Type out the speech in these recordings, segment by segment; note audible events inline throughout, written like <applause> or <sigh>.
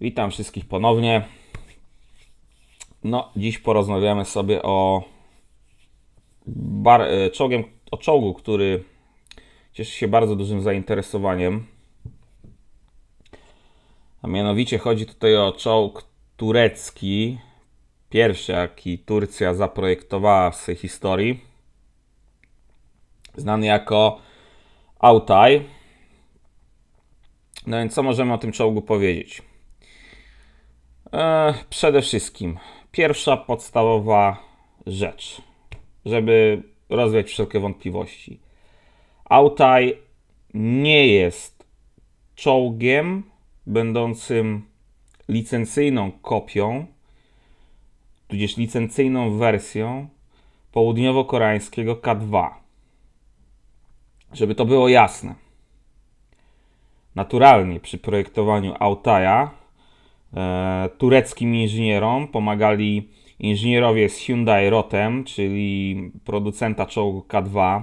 Witam wszystkich ponownie. No, dziś porozmawiamy sobie o, bar, e, czołgiem, o czołgu, który cieszy się bardzo dużym zainteresowaniem. A mianowicie chodzi tutaj o czołg turecki, pierwszy jaki Turcja zaprojektowała w swojej historii. Znany jako Autaj. No więc co możemy o tym czołgu powiedzieć? E, przede wszystkim pierwsza podstawowa rzecz, żeby rozwiać wszelkie wątpliwości. Autaj nie jest czołgiem będącym licencyjną kopią, tudzież licencyjną wersją południowo-koreańskiego K2. Żeby to było jasne. Naturalnie przy projektowaniu Autaja E, tureckim inżynierom pomagali inżynierowie z Hyundai Rotem, czyli producenta czołgu K2.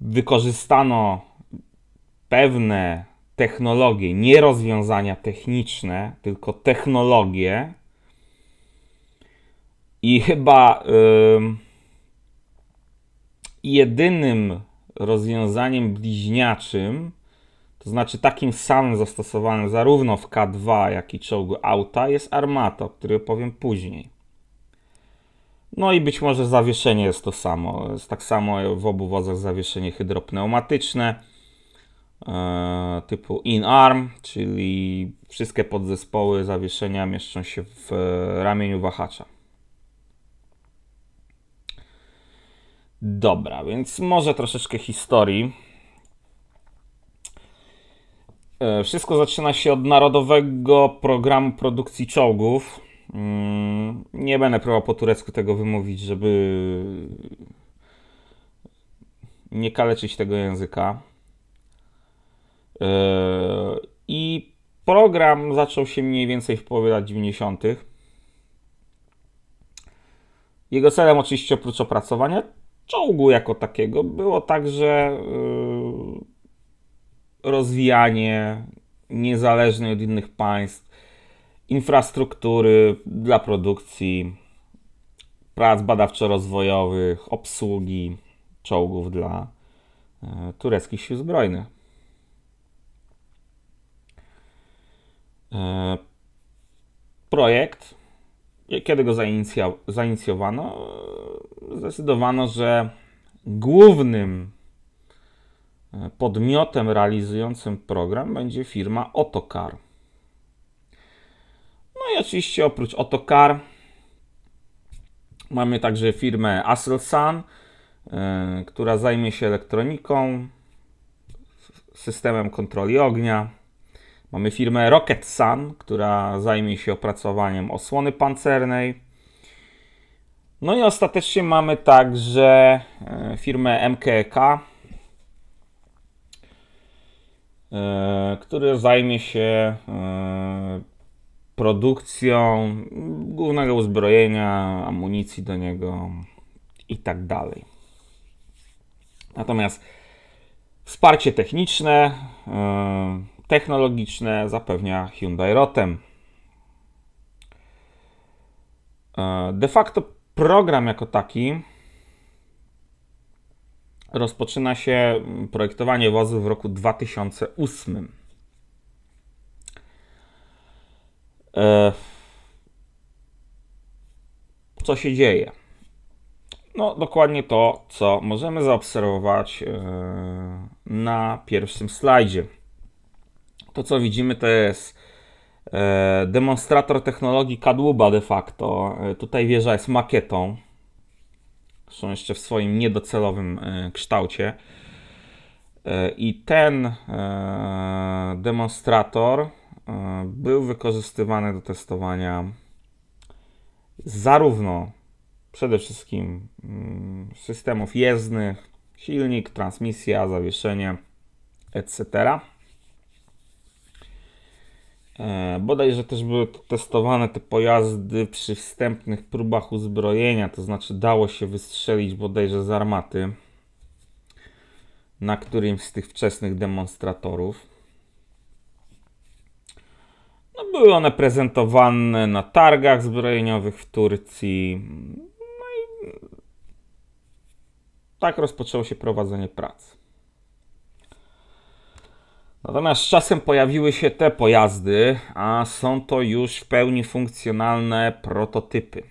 Wykorzystano pewne technologie, nie rozwiązania techniczne, tylko technologie. I chyba yy, jedynym rozwiązaniem bliźniaczym, to znaczy takim samym zastosowanym zarówno w K2, jak i czołgu auta jest armato, o którym opowiem później. No i być może zawieszenie jest to samo. Jest tak samo w obu wozach zawieszenie hydropneumatyczne e, typu in-arm, czyli wszystkie podzespoły zawieszenia mieszczą się w e, ramieniu wahacza. Dobra, więc może troszeczkę historii. E, wszystko zaczyna się od narodowego programu produkcji czołgów. Mm, nie będę próbował po turecku tego wymówić, żeby nie kaleczyć tego języka. E, I program zaczął się mniej więcej w połowie lat 90. Jego celem oczywiście oprócz opracowania czołgu jako takiego było także e, rozwijanie niezależnej od innych państw infrastruktury dla produkcji, prac badawczo-rozwojowych, obsługi czołgów dla e, tureckich sił zbrojnych. E, projekt, kiedy go zainicjowano, e, zdecydowano, że głównym podmiotem realizującym program będzie firma Otokar. No i oczywiście oprócz Otokar mamy także firmę Aselsan, e, która zajmie się elektroniką, systemem kontroli ognia. Mamy firmę Rocket Sun, która zajmie się opracowaniem osłony pancernej. No i ostatecznie mamy także e, firmę MKK, e E, który zajmie się e, produkcją głównego uzbrojenia, amunicji do niego i tak dalej. Natomiast wsparcie techniczne, e, technologiczne zapewnia Hyundai Rotem. De facto program jako taki rozpoczyna się mm, projektowanie wozu w roku 2008. E, co się dzieje? No, dokładnie to, co możemy zaobserwować e, na pierwszym slajdzie. To, co widzimy, to jest e, demonstrator technologii kadłuba de facto. Tutaj wieża jest makietą są jeszcze w swoim niedocelowym e, kształcie. E, I ten e, demonstrator był wykorzystywany do testowania zarówno przede wszystkim mm, systemów jezdnych, silnik, transmisja, zawieszenie, etc E, bodajże też były testowane te pojazdy przy wstępnych próbach uzbrojenia, to znaczy dało się wystrzelić bodajże z armaty na którymś z tych wczesnych demonstratorów. No, były one prezentowane na targach zbrojeniowych w Turcji. No i tak rozpoczęło się prowadzenie pracy. Natomiast z czasem pojawiły się te pojazdy, a są to już w pełni funkcjonalne prototypy.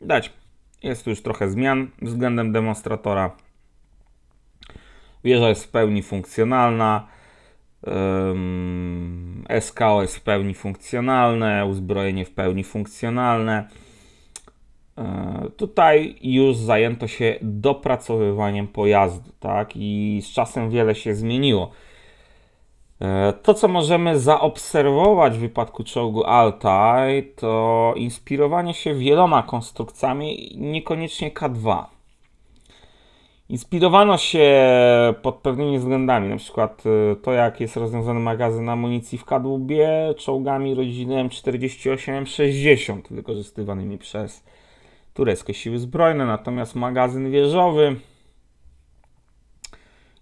Widać, jest tu już trochę zmian względem demonstratora. Wieża jest w pełni funkcjonalna. SKO jest w pełni funkcjonalne, uzbrojenie w pełni funkcjonalne. E, tutaj już zajęto się dopracowywaniem pojazdu, tak? I z czasem wiele się zmieniło. E, to, co możemy zaobserwować w wypadku czołgu Altaj, to inspirowanie się wieloma konstrukcjami, niekoniecznie K2. Inspirowano się pod pewnymi względami, na przykład e, to, jak jest rozwiązany magazyn amunicji w kadłubie, czołgami rodziny M48-60 m wykorzystywanymi przez tureckie siły zbrojne, natomiast magazyn wieżowy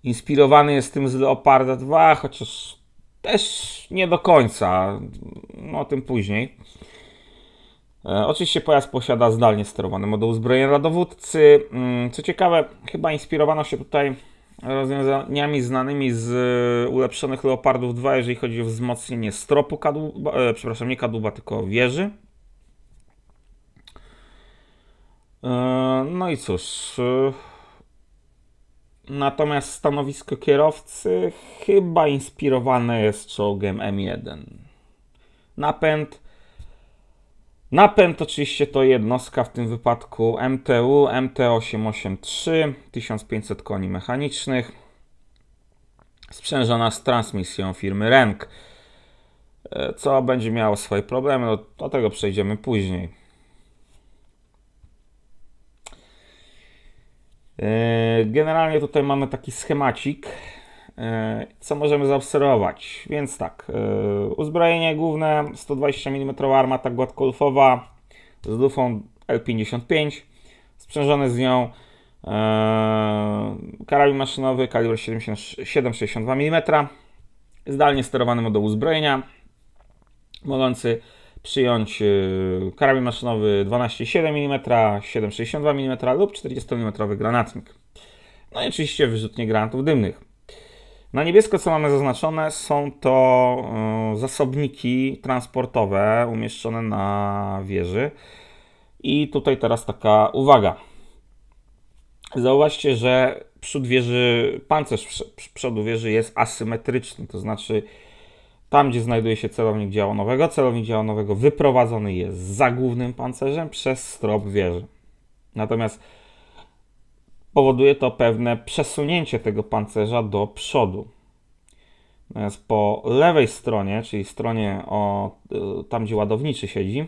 Inspirowany jest tym z Leoparda 2, chociaż też nie do końca. No, o tym później. E, oczywiście pojazd posiada zdalnie sterowany moduł uzbrojenia dla dowódcy. Mm, co ciekawe, chyba inspirowano się tutaj rozwiązaniami znanymi z ulepszonych Leopardów 2, jeżeli chodzi o wzmocnienie stropu kadłuba, e, przepraszam, nie kadłuba, tylko wieży. E, no i cóż, e, Natomiast stanowisko kierowcy chyba inspirowane jest czołgiem M1. Napęd. Napęd oczywiście to jednostka, w tym wypadku MTU MT883, 1500 koni mechanicznych, sprzężona z transmisją firmy RENK, e, co będzie miało swoje problemy, no, do tego przejdziemy później. E, generalnie tutaj mamy taki schemacik, e, co możemy zaobserwować. Więc tak, e, uzbrojenie główne 120 mm armata gładkolfowa z lufą L55, sprzężony z nią karabin maszynowy kaliber 7,62 mm, zdalnie sterowany moduł uzbrojenia, mogący przyjąć y, karabin maszynowy 12,7 mm, 7,62 mm lub 40 mm granatnik. No i oczywiście wyrzutnie granatów dymnych. Na niebiesko, co mamy zaznaczone, są to y, zasobniki transportowe umieszczone na wieży. I tutaj teraz taka uwaga. Zauważcie, że przód wieży, pancerz przodu wieży jest asymetryczny, to znaczy tam, gdzie znajduje się celownik działanowego, celownik działanowego wyprowadzony jest za głównym pancerzem przez strop wieży. Natomiast powoduje to pewne przesunięcie tego pancerza do przodu. Natomiast po lewej stronie, czyli stronie o, y, tam, gdzie ładowniczy siedzi,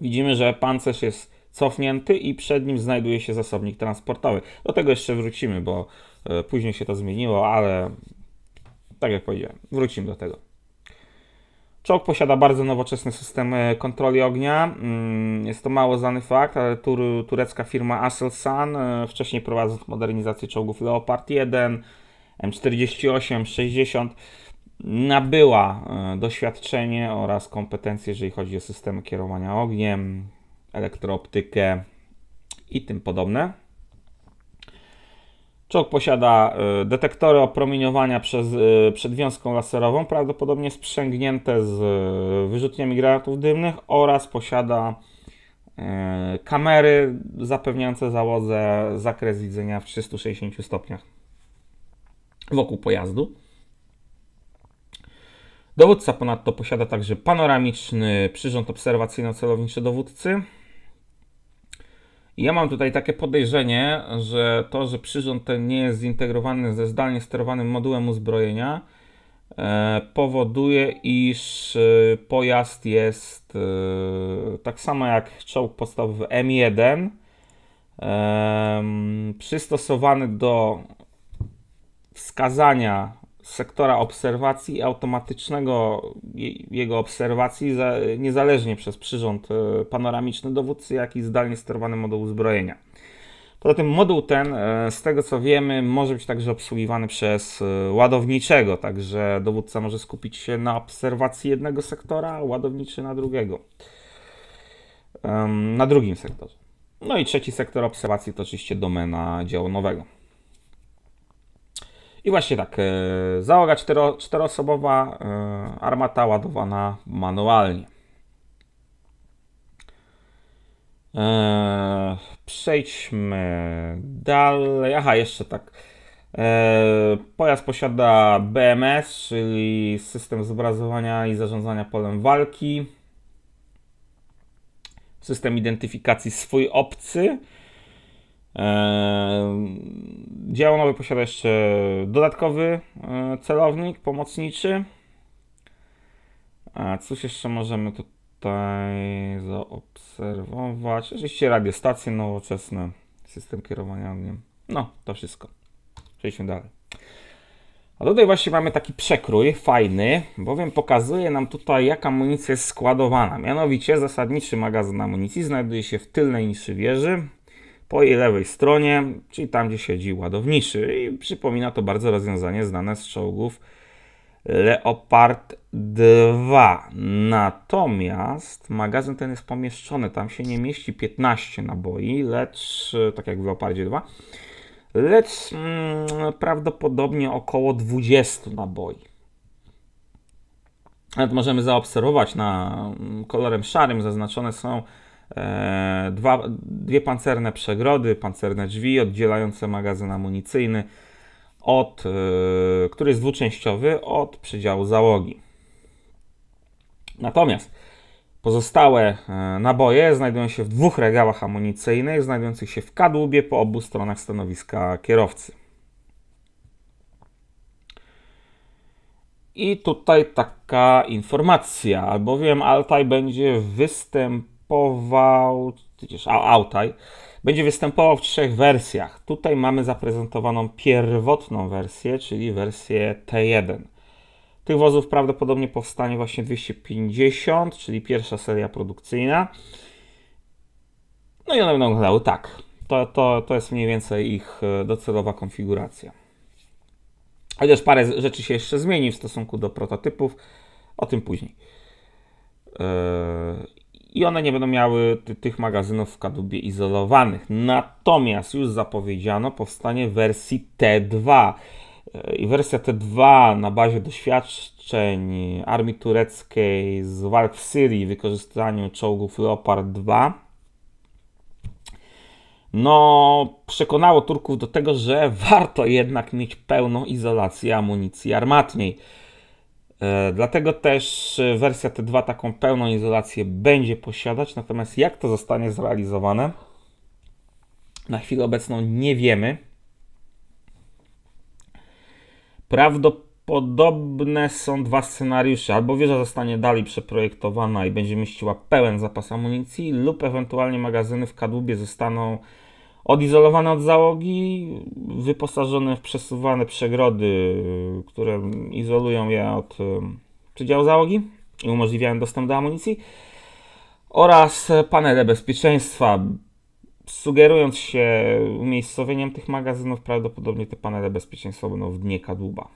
widzimy, że pancerz jest cofnięty i przed nim znajduje się zasobnik transportowy. Do tego jeszcze wrócimy, bo y, później się to zmieniło, ale tak jak powiedziałem, wrócimy do tego. Czołg posiada bardzo nowoczesny system kontroli ognia. Mm, jest to mało znany fakt, ale turecka firma Aselsan, e, wcześniej prowadząc modernizację czołgów Leopard 1, M48, 60, nabyła e, doświadczenie oraz kompetencje, jeżeli chodzi o systemy kierowania ogniem, elektrooptykę i tym podobne. Czołg posiada y, detektory opromieniowania przez y, przedwiązką laserową, prawdopodobnie sprzęgnięte z y, wyrzutniami granatów dymnych oraz posiada kamery zapewniające załodze zakres widzenia w 360 stopniach wokół pojazdu. Dowódca ponadto posiada także panoramiczny przyrząd obserwacyjno-celowniczy dowódcy, ja mam tutaj takie podejrzenie, że to, że przyrząd ten nie jest zintegrowany ze zdalnie sterowanym modułem uzbrojenia, e, powoduje, iż e, pojazd jest e, tak samo jak czołg podstawowy M1 przystosowany do wskazania sektora obserwacji i automatycznego jego obserwacji niezależnie przez przyrząd e, panoramiczny dowódcy, jak i zdalnie sterowany moduł uzbrojenia. Poza tym moduł ten, e, z tego co wiemy, może być także obsługiwany przez e, ładowniczego, także dowódca może skupić się na obserwacji jednego sektora, a ładowniczy na drugiego, na drugim sektorze. No i trzeci sektor obserwacji to oczywiście domena działu nowego. I właśnie tak, e, załoga cztero, czteroosobowa, e, armata ładowana manualnie. E, przejdźmy dalej. Aha, jeszcze tak. Pojazd posiada BMS, czyli system zobrazowania i zarządzania polem walki. System identyfikacji swój obcy Ehm, dział nowy posiada jeszcze dodatkowy e, celownik pomocniczy. A cóż jeszcze możemy tutaj zaobserwować? Oczywiście radiostacje nowoczesne, system kierowania ogniem. No, to wszystko. Przejdźmy dalej. A tutaj właśnie mamy taki przekrój fajny, bowiem pokazuje nam tutaj jak amunicja jest składowana. Mianowicie zasadniczy magazyn amunicji znajduje się w tylnej niszy wieży po jej lewej stronie, czyli tam, gdzie siedzi ładowniczy. I przypomina to bardzo rozwiązanie znane z czołgów Leopard 2. Natomiast magazyn ten jest pomieszczony, tam się nie mieści 15 naboi, lecz tak jak w Leopardzie 2, lecz mm, prawdopodobnie około 20 naboi. Nawet możemy zaobserwować na mm, kolorem szarym zaznaczone są E, dwa, dwie pancerne przegrody, pancerne drzwi oddzielające magazyn amunicyjny, od, e, który jest dwuczęściowy, od przydziału załogi. Natomiast pozostałe e, naboje znajdują się w dwóch regałach amunicyjnych, znajdujących się w kadłubie po obu stronach stanowiska kierowcy. I tutaj taka informacja, albowiem Altaj będzie występ występował, przecież Autaj, będzie występował w trzech wersjach. Tutaj mamy zaprezentowaną pierwotną wersję, czyli wersję T1. Tych wozów prawdopodobnie powstanie właśnie 250, czyli pierwsza seria produkcyjna. No i one będą wyglądały tak. To, to, to jest mniej więcej ich e, docelowa konfiguracja. Chociaż parę rzeczy się jeszcze zmieni w stosunku do prototypów, o tym później. E, i one nie będą miały tych magazynów w kadłubie izolowanych. Natomiast już zapowiedziano powstanie wersji T2. E, I wersja T2 na bazie doświadczeń armii tureckiej z walk w Syrii, wykorzystaniu czołgów Leopard 2 no, przekonało Turków do tego, że warto jednak mieć pełną izolację amunicji armatniej. E, dlatego też e, wersja T2 taką pełną izolację będzie posiadać, natomiast jak to zostanie zrealizowane, na chwilę obecną nie wiemy. Prawdopodobne są dwa scenariusze. Albo wieża zostanie dalej przeprojektowana i będzie mieściła pełen zapas amunicji, lub ewentualnie magazyny w kadłubie zostaną odizolowane od załogi, wyposażone w przesuwane przegrody, które izolują je od przydziału załogi i umożliwiają dostęp do amunicji oraz panele bezpieczeństwa. Sugerując się umiejscowieniem tych magazynów, prawdopodobnie te panele bezpieczeństwa będą w dnie kadłuba.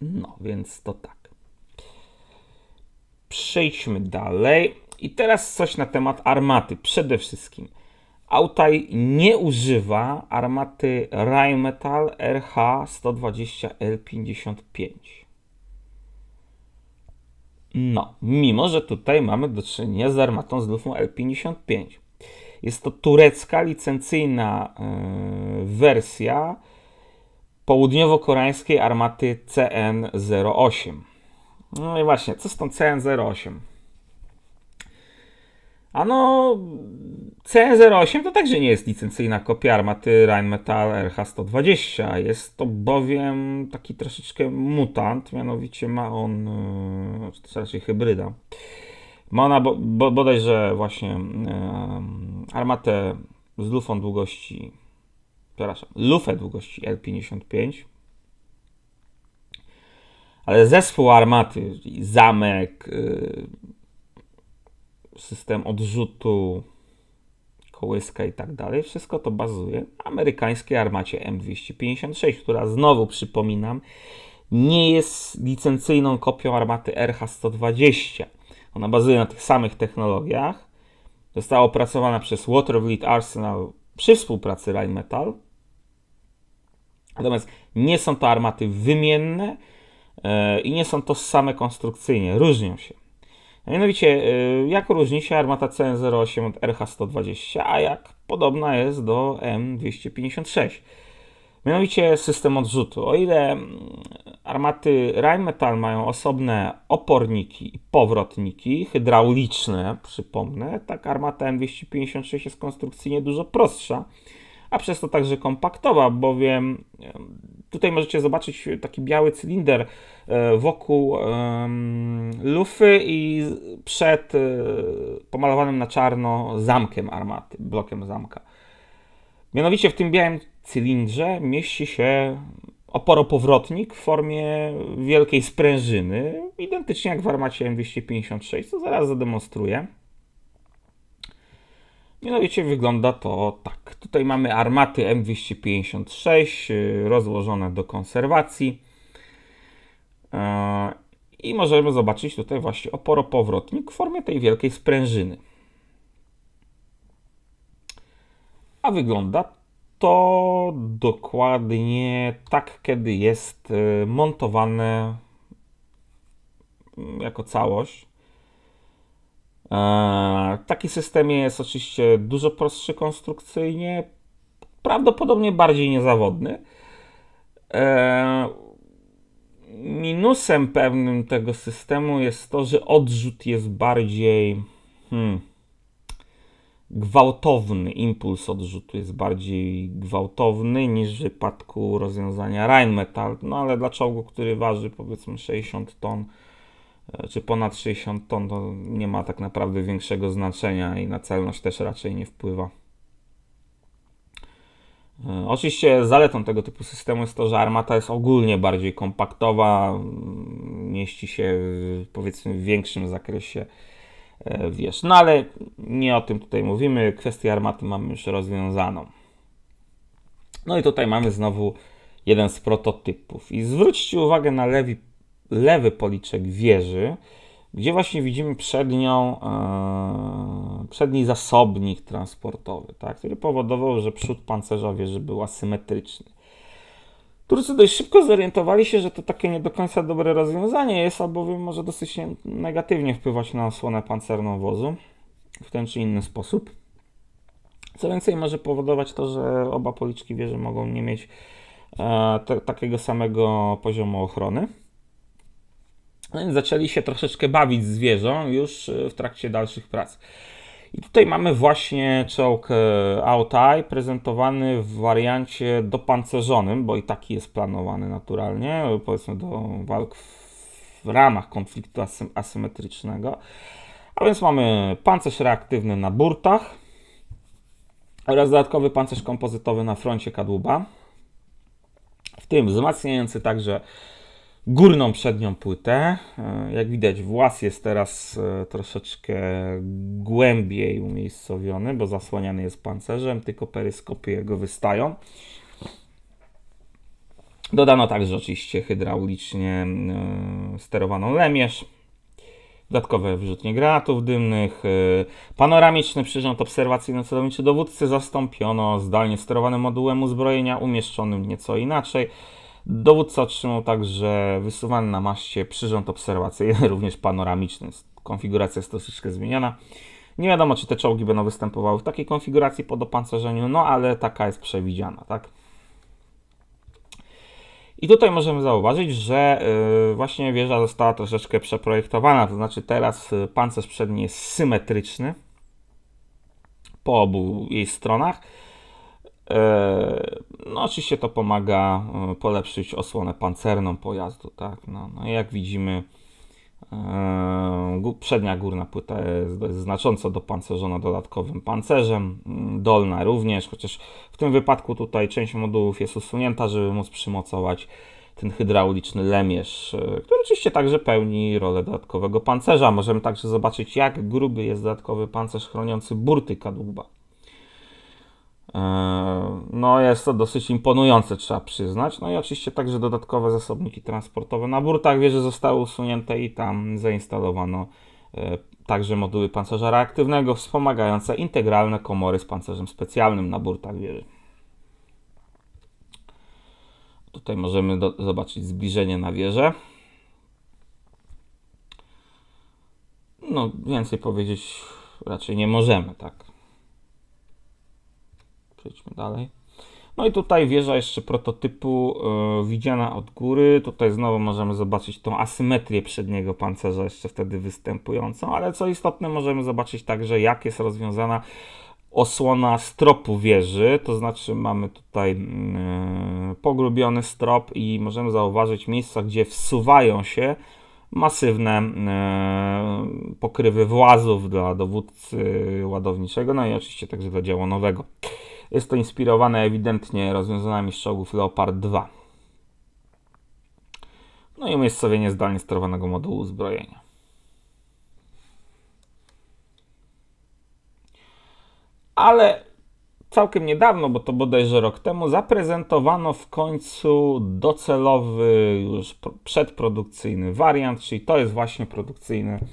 No, więc to tak. Przejdźmy dalej. I teraz coś na temat armaty przede wszystkim. Autaj nie używa armaty Rheinmetall RH120L55. No, mimo że tutaj mamy do czynienia z armatą z lufą L55. Jest to turecka licencyjna yy, wersja południowo-koreańskiej armaty CN-08. No i właśnie, co z tą CN-08? Ano, CN08 to także nie jest licencyjna kopia armaty Rheinmetall RH120. Jest to bowiem taki troszeczkę mutant, mianowicie ma on, e, czy to raczej hybryda, ma ona bo, bo, bodajże właśnie e, armatę z lufą długości, przepraszam, lufę długości L55, ale zespół armaty, zamek, e, system odrzutu, kołyska i tak dalej. Wszystko to bazuje na amerykańskiej armacie M256, która znowu przypominam, nie jest licencyjną kopią armaty RH-120. Ona bazuje na tych samych technologiach. Została opracowana przez Waterfleet Arsenal przy współpracy Rheinmetall. Natomiast nie są to armaty wymienne e, i nie są to same konstrukcyjnie, różnią się. No mianowicie, y, jak różni się armata CN08 od RH120, a jak podobna jest do M256? Mianowicie system odrzutu. O ile mm, armaty Rheinmetall mają osobne oporniki i powrotniki hydrauliczne, przypomnę, tak armata M256 jest konstrukcyjnie dużo prostsza a przez to także kompaktowa, bowiem tutaj możecie zobaczyć taki biały cylinder e, wokół lufy i przed e, pomalowanym na czarno zamkiem armaty, blokiem zamka. Mianowicie w tym białym cylindrze mieści się oporopowrotnik w formie wielkiej sprężyny, identycznie jak w armacie M256, co zaraz zademonstruję. Mianowicie wygląda to tak. Tutaj mamy armaty M256 y, rozłożone do konserwacji. E, I możemy zobaczyć tutaj właśnie oporopowrotnik w formie tej wielkiej sprężyny. A wygląda to dokładnie tak, kiedy jest y, montowane mm, jako całość E, taki system jest oczywiście dużo prostszy konstrukcyjnie, prawdopodobnie bardziej niezawodny. E, minusem pewnym tego systemu jest to, że odrzut jest bardziej hmm, gwałtowny, impuls odrzutu jest bardziej gwałtowny niż w przypadku rozwiązania Rheinmetall. No ale dla czołgu, który waży powiedzmy 60 ton, E, czy ponad 60 ton, to nie ma tak naprawdę większego znaczenia i na celność też raczej nie wpływa. E, oczywiście zaletą tego typu systemu jest to, że armata jest ogólnie bardziej kompaktowa, mm, mieści się powiedzmy w większym zakresie e, wiesz, no ale nie o tym tutaj mówimy, kwestię armaty mamy już rozwiązaną. No i tutaj mamy znowu jeden z prototypów i zwróćcie uwagę na lewy lewy policzek wieży, gdzie właśnie widzimy przednią, e, przedni zasobnik transportowy, tak, który powodował, że przód pancerza wieży był asymetryczny. Turcy dość szybko zorientowali się, że to takie nie do końca dobre rozwiązanie jest, albowiem może dosyć negatywnie wpływać na osłonę pancerną wozu w ten czy inny sposób. Co więcej, może powodować to, że oba policzki wieży mogą nie mieć e, takiego samego poziomu ochrony. No więc zaczęli się troszeczkę bawić z już e, w trakcie dalszych prac. I tutaj mamy właśnie czołg e, Autai prezentowany w wariancie dopancerzonym, bo i taki jest planowany naturalnie, powiedzmy do walk w ramach konfliktu asymetrycznego. A więc mamy pancerz reaktywny na burtach oraz dodatkowy pancerz kompozytowy na froncie kadłuba, w tym wzmacniający także górną przednią płytę. E, jak widać, włas jest teraz e, troszeczkę głębiej umiejscowiony, bo zasłaniany jest pancerzem, tylko peryskopy jego wystają. Dodano także oczywiście hydraulicznie e, sterowaną lemierz, dodatkowe wrzutnie granatów dymnych, panoramiczny przyrząd obserwacyjno-celowniczy dowódcy zastąpiono zdalnie sterowanym modułem uzbrojenia umieszczonym nieco inaczej. Dowódca otrzymał także wysuwany na maście przyrząd obserwacyjny, <laughs> również panoramiczny. Konfiguracja jest troszeczkę zmieniona. Nie wiadomo, czy te czołgi będą występowały w takiej konfiguracji po dopancerzeniu, no ale taka jest przewidziana, tak? I tutaj możemy zauważyć, że y, właśnie wieża została troszeczkę przeprojektowana, to znaczy teraz y, pancerz przedni jest symetryczny po obu jej stronach. E, no, oczywiście to pomaga e, polepszyć osłonę pancerną pojazdu, tak? No, no jak widzimy, e, przednia górna płyta jest znacząco dopancerzona dodatkowym pancerzem, mm, dolna również, chociaż w tym wypadku tutaj część modułów jest usunięta, żeby móc przymocować ten hydrauliczny lemierz, który oczywiście także pełni rolę dodatkowego pancerza. Możemy także zobaczyć, jak gruby jest dodatkowy pancerz chroniący burty kadłuba. Yy, no, jest to dosyć imponujące, trzeba przyznać. No i oczywiście także dodatkowe zasobniki transportowe. Na burtach wieży zostały usunięte i tam zainstalowano yy, także moduły pancerza reaktywnego wspomagające integralne komory z pancerzem specjalnym na burtach wieży. Tutaj możemy do, zobaczyć zbliżenie na wieżę. No, więcej powiedzieć raczej nie możemy, tak. Przejdźmy dalej. No i tutaj wieża jeszcze prototypu e, widziana od góry. Tutaj znowu możemy zobaczyć tą asymetrię przedniego pancerza jeszcze wtedy występującą, ale co istotne możemy zobaczyć także jak jest rozwiązana osłona stropu wieży, to znaczy mamy tutaj mm, e, pogrubiony strop i możemy zauważyć miejsca, gdzie wsuwają się masywne e, pokrywy włazów dla dowódcy ładowniczego, no i oczywiście także dla działonowego. nowego. Jest to inspirowane ewidentnie rozwiązaniami z czołgów Leopard 2. No i umiejscowienie zdalnie sterowanego modułu uzbrojenia. Ale całkiem niedawno, bo to bodajże rok temu, zaprezentowano w końcu docelowy, już przedprodukcyjny wariant, czyli to jest właśnie produkcyjny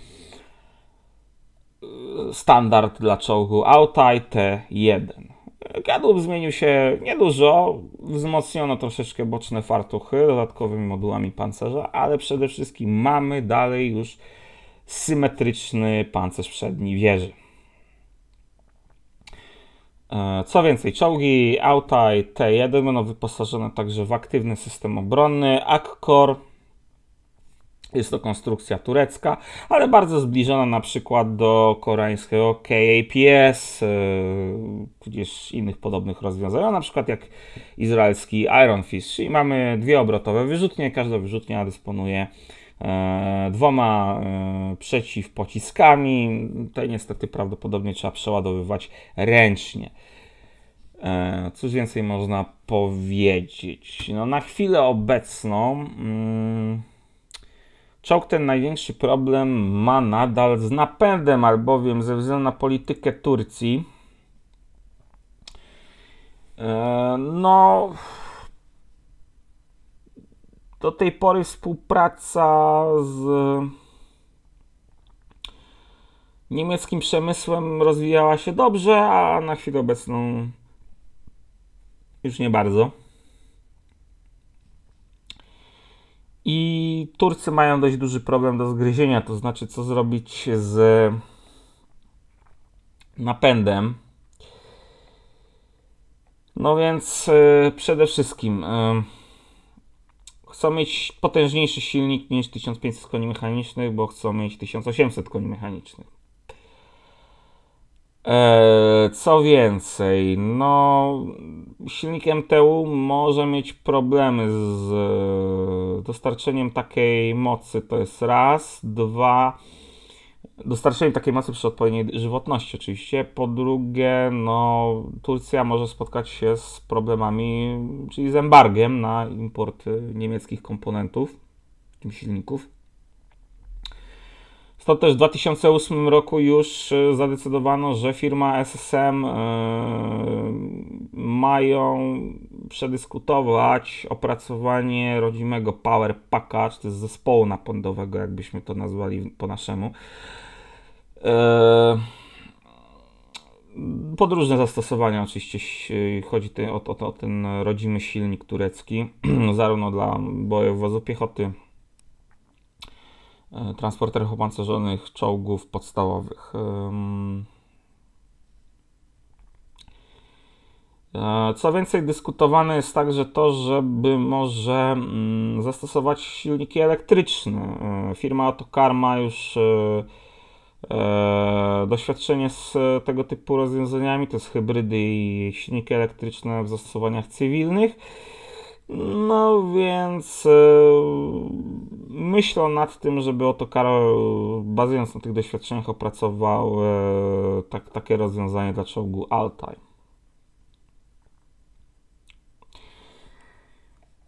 y, standard dla czołgu Autaj T1. Kadłub zmienił się niedużo, wzmocniono troszeczkę boczne fartuchy dodatkowymi modułami pancerza, ale przede wszystkim mamy dalej już symetryczny pancerz przedni wieży. E, co więcej, czołgi Autaj T1 będą wyposażone także w aktywny system obronny, Akkor jest to konstrukcja turecka, ale bardzo zbliżona na przykład do koreańskiego KAPS, e, tudzież innych podobnych rozwiązań, na przykład jak izraelski Iron Fist. Czyli mamy dwie obrotowe wyrzutnie, każda wyrzutnia dysponuje e, dwoma e, przeciwpociskami. Tutaj niestety prawdopodobnie trzeba przeładowywać ręcznie. Cóż więcej można powiedzieć? No, na chwilę obecną. Hmm, Czołg ten największy problem ma nadal z napędem, albowiem ze względu na politykę Turcji, e, no, do tej pory współpraca z niemieckim przemysłem rozwijała się dobrze, a na chwilę obecną już nie bardzo. I Turcy mają dość duży problem do zgryzienia, to znaczy co zrobić z napędem. No więc e, przede wszystkim yy, chcą mieć potężniejszy silnik niż 1500 koni mechanicznych, bo chcą mieć 1800 koni mechanicznych. Eee, co więcej, no silnik MTU może mieć problemy z e, dostarczeniem takiej mocy, to jest raz, dwa, dostarczeniem takiej mocy przy odpowiedniej żywotności oczywiście, po drugie, no Turcja może spotkać się z problemami, czyli z embargiem na import niemieckich komponentów, tych silników to też w 2008 roku już e, zadecydowano, że firma SSM e, mają przedyskutować opracowanie rodzimego Power Package, to jest zespołu napędowego, jakbyśmy to nazwali po naszemu. E, pod różne zastosowania oczywiście chodzi o, o, o ten rodzimy silnik turecki, <clears throat> zarówno dla bojów wozu piechoty, E, transporterów opancerzonych, czołgów podstawowych. E, co więcej, dyskutowane jest także to, żeby może mm, zastosować silniki elektryczne. E, firma Autocar ma już doświadczenie z tego typu rozwiązaniami, to jest hybrydy i silniki elektryczne w zastosowaniach cywilnych. No więc myślę nad tym, żeby oto Karol, bazując na tych doświadczeniach, opracował e, tak, takie rozwiązanie dla czołgu Altai.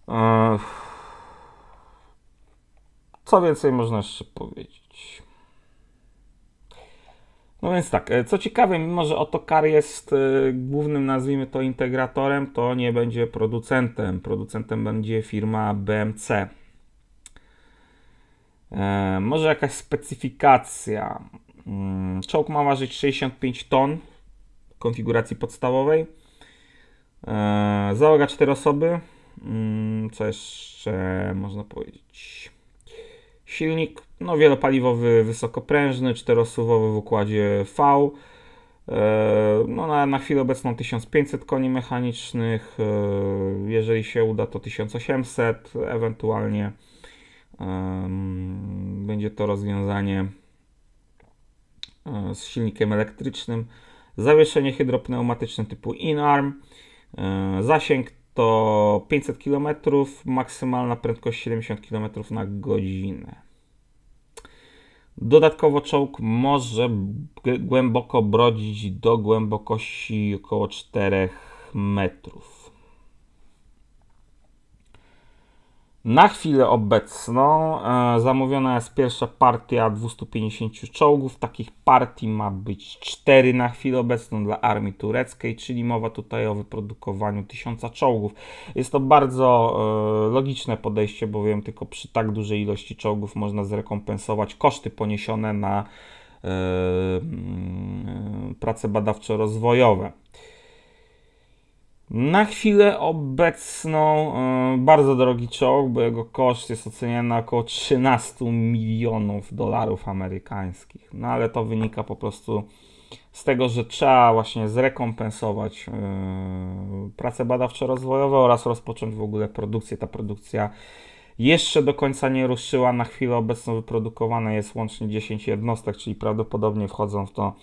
E, co więcej można jeszcze powiedzieć? No więc tak, e, co ciekawe, mimo że Otokar jest e, głównym, nazwijmy to, integratorem, to nie będzie producentem. Producentem będzie firma BMC. E, może jakaś specyfikacja. Mm, czołg ma ważyć 65 ton w konfiguracji podstawowej. E, załoga 4 osoby. Mm, co jeszcze można powiedzieć? Silnik no, wielopaliwowy, wysokoprężny, czterosuwowy w układzie V. E, no, na, na chwilę obecną 1500 koni mechanicznych. Jeżeli się uda, to 1800, ewentualnie będzie to rozwiązanie e, z silnikiem elektrycznym. Zawieszenie hydropneumatyczne typu InArm. E, zasięg to 500 km, maksymalna prędkość 70 km na godzinę. Dodatkowo czołg może głęboko brodzić do głębokości około 4 metrów. Na chwilę obecną e, zamówiona jest pierwsza partia 250 czołgów. Takich partii ma być 4 na chwilę obecną dla armii tureckiej, czyli mowa tutaj o wyprodukowaniu 1000 czołgów. Jest to bardzo e, logiczne podejście, bowiem tylko przy tak dużej ilości czołgów można zrekompensować koszty poniesione na e, prace badawczo-rozwojowe. Na chwilę obecną e, bardzo drogi czołg, bo jego koszt jest oceniany na około 13 milionów dolarów amerykańskich. No ale to wynika po prostu z tego, że trzeba właśnie zrekompensować e, prace badawczo-rozwojowe oraz rozpocząć w ogóle produkcję. Ta produkcja jeszcze do końca nie ruszyła. Na chwilę obecną wyprodukowane jest łącznie 10 jednostek, czyli prawdopodobnie wchodzą w to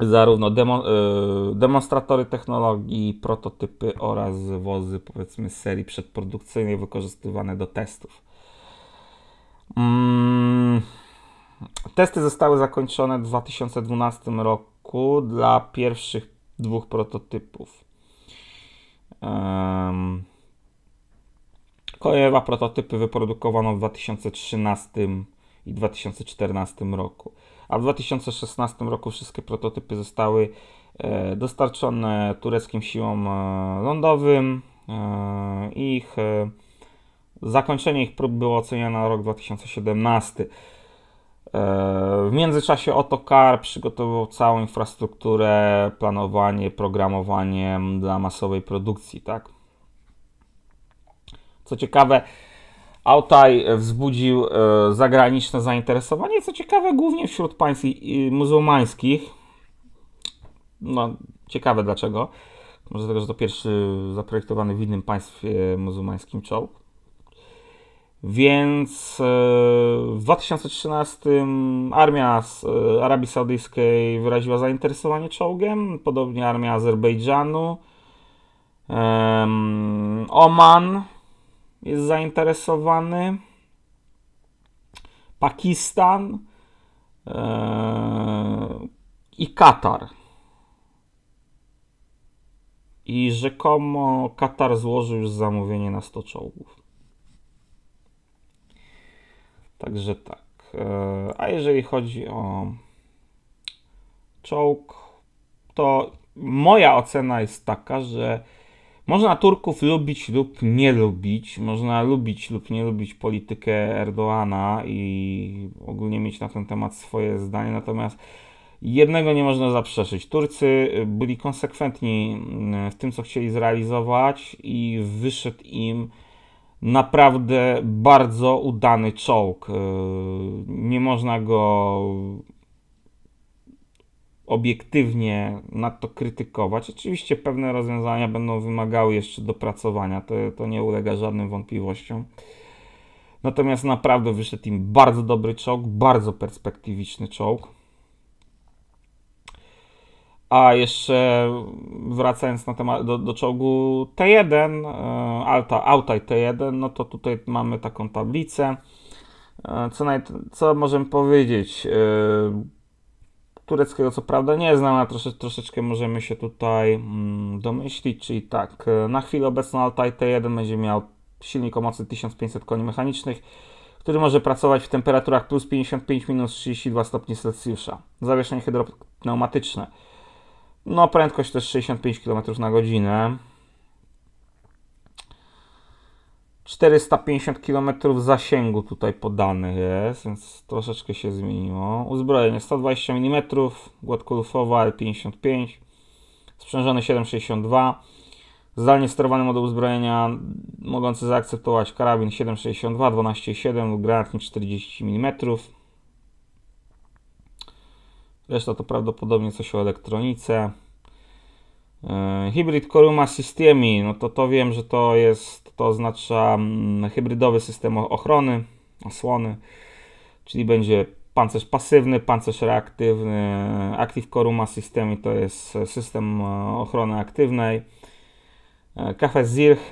zarówno demo, e, demonstratory technologii, prototypy oraz wozy powiedzmy serii przedprodukcyjnej wykorzystywane do testów. Mm. Testy zostały zakończone w 2012 roku dla pierwszych dwóch prototypów. Um, kolejne prototypy wyprodukowano w 2013 i 2014 roku a w 2016 roku wszystkie prototypy zostały e, dostarczone tureckim siłom e, lądowym. E, ich zakończenie ich prób było oceniane na rok 2017. W międzyczasie Otokar przygotowywał całą infrastrukturę, planowanie, programowanie dla masowej produkcji, tak? Co ciekawe, Autaj e, wzbudził e, zagraniczne zainteresowanie, co ciekawe, głównie wśród państw muzułmańskich. No, ciekawe dlaczego. Może dlatego, że to pierwszy zaprojektowany w innym państwie muzułmańskim czołg. Więc e, w 2013 armia Arabii Saudyjskiej wyraziła zainteresowanie czołgiem, podobnie armia Azerbejdżanu, Oman, jest zainteresowany. Pakistan yy, i Katar. I rzekomo Katar złożył już zamówienie na 100 czołgów. Także tak. Yy, a jeżeli chodzi o czołg, to moja ocena jest taka, że można Turków lubić lub nie lubić, można lubić lub nie lubić politykę Erdoana i ogólnie mieć na ten temat swoje zdanie, natomiast jednego nie można zaprzeczyć. Turcy byli konsekwentni mm, w tym, co chcieli zrealizować i wyszedł im naprawdę bardzo udany czołg. Y, nie można go obiektywnie to krytykować. Oczywiście pewne rozwiązania będą wymagały jeszcze dopracowania, to, to nie ulega żadnym wątpliwościom. Natomiast naprawdę wyszedł im bardzo dobry czołg, bardzo perspektywiczny czołg. A jeszcze wracając na temat do, do czołgu T1, Alta, Altaj T1, no to tutaj mamy taką tablicę. E, co, naj, co możemy powiedzieć? E, tureckiego co prawda nie znam, ale trosze, troszeczkę możemy się tutaj mm, domyślić, czyli tak, e, na chwilę obecną Altaj T1 będzie miał silnik o mocy 1500 koni mechanicznych, który może pracować w temperaturach plus 55 minus 32 stopni Celsjusza. Zawieszenie hydropneumatyczne. No, prędkość też 65 km na godzinę. 450 km zasięgu tutaj podanych jest, więc troszeczkę się zmieniło. Uzbrojenie 120 mm, gładkolufowa L55, sprzężony 7,62, zdalnie sterowany moduł uzbrojenia mogący zaakceptować karabin 7,62, 12,7, granatnik 40 mm. Reszta to prawdopodobnie coś o elektronice. E, hybrid Koruma Systemi, no to to wiem, że to jest, to oznacza mm, hybrydowy system ochrony, osłony, czyli będzie pancerz pasywny, pancerz reaktywny. Active Koruma Systemi to jest e, system e, ochrony aktywnej. Kafe Zirch,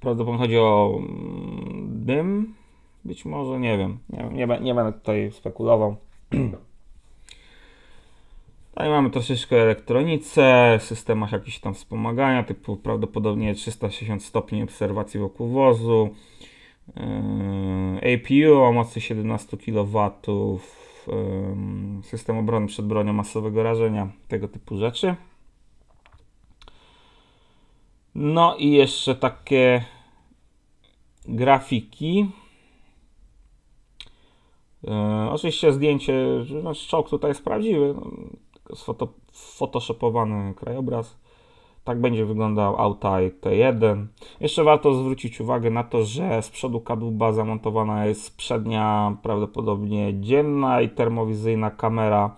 prawdopodobnie chodzi o mm, dym, być może, nie wiem, nie, nie, nie będę tutaj spekulował. <clears throat> Tutaj no mamy troszeczkę elektronice, systemach jakichś tam wspomagania, typu prawdopodobnie 360 stopni obserwacji wokół wozu, yy, APU o mocy 17 kW, yy, system obrony przed bronią masowego rażenia, tego typu rzeczy. No i jeszcze takie grafiki. Yy, oczywiście zdjęcie, no, czołg tutaj jest prawdziwy. No, sfotoshopowany krajobraz. Tak będzie wyglądał Altai T1. Jeszcze warto zwrócić uwagę na to, że z przodu kadłuba zamontowana jest przednia, prawdopodobnie dzienna i termowizyjna kamera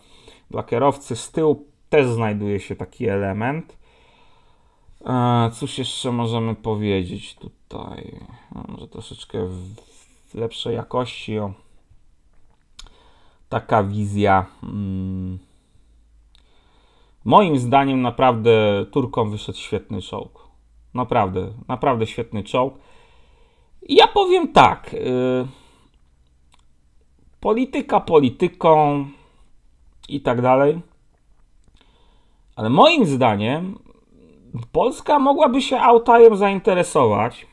dla kierowcy. Z tyłu też znajduje się taki element. E, cóż jeszcze możemy powiedzieć tutaj? Może troszeczkę w lepszej jakości. O. Taka wizja. Hmm Moim zdaniem naprawdę Turkom wyszedł świetny czołg. Naprawdę, naprawdę świetny czołg. Ja powiem tak. Yy, polityka polityką i tak dalej. Ale moim zdaniem Polska mogłaby się autajem zainteresować.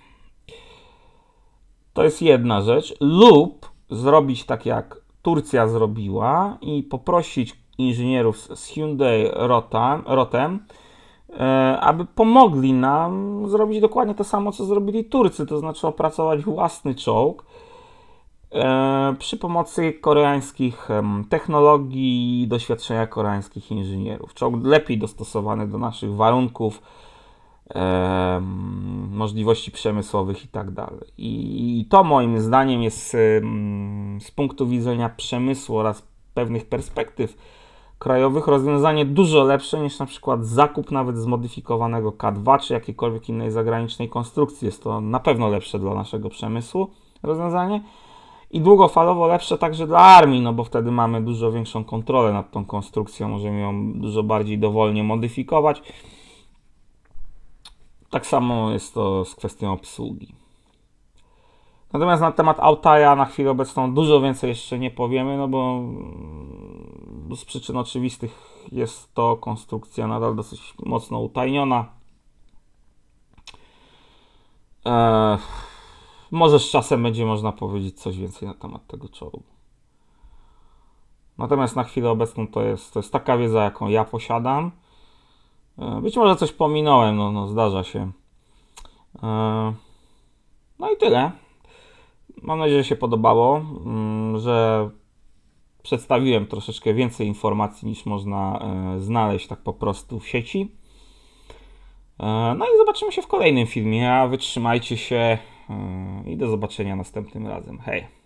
To jest jedna rzecz. Lub zrobić tak jak Turcja zrobiła i poprosić inżynierów z Hyundai Rotem, Rotem aby pomogli nam zrobić dokładnie to samo, co zrobili Turcy, to znaczy opracować własny czołg e, przy pomocy koreańskich technologii i doświadczenia koreańskich inżynierów. Czołg lepiej dostosowany do naszych warunków, e, możliwości przemysłowych itd. Tak I to moim zdaniem jest z punktu widzenia przemysłu oraz pewnych perspektyw krajowych rozwiązanie dużo lepsze niż na przykład zakup nawet zmodyfikowanego K2 czy jakiejkolwiek innej zagranicznej konstrukcji. Jest to na pewno lepsze dla naszego przemysłu rozwiązanie i długofalowo lepsze także dla armii, no bo wtedy mamy dużo większą kontrolę nad tą konstrukcją, możemy ją dużo bardziej dowolnie modyfikować. Tak samo jest to z kwestią obsługi. Natomiast na temat Autaja na chwilę obecną dużo więcej jeszcze nie powiemy, no bo z przyczyn oczywistych jest to konstrukcja nadal dosyć mocno utajniona. Eee, może z czasem będzie można powiedzieć coś więcej na temat tego czołgu. Natomiast na chwilę obecną to jest, to jest taka wiedza, jaką ja posiadam. Eee, być może coś pominąłem, no, no zdarza się. Eee, no i tyle. Mam nadzieję, że się podobało, mm, że przedstawiłem troszeczkę więcej informacji niż można e, znaleźć tak po prostu w sieci. E, no i zobaczymy się w kolejnym filmie, a wytrzymajcie się e, i do zobaczenia następnym razem. Hej!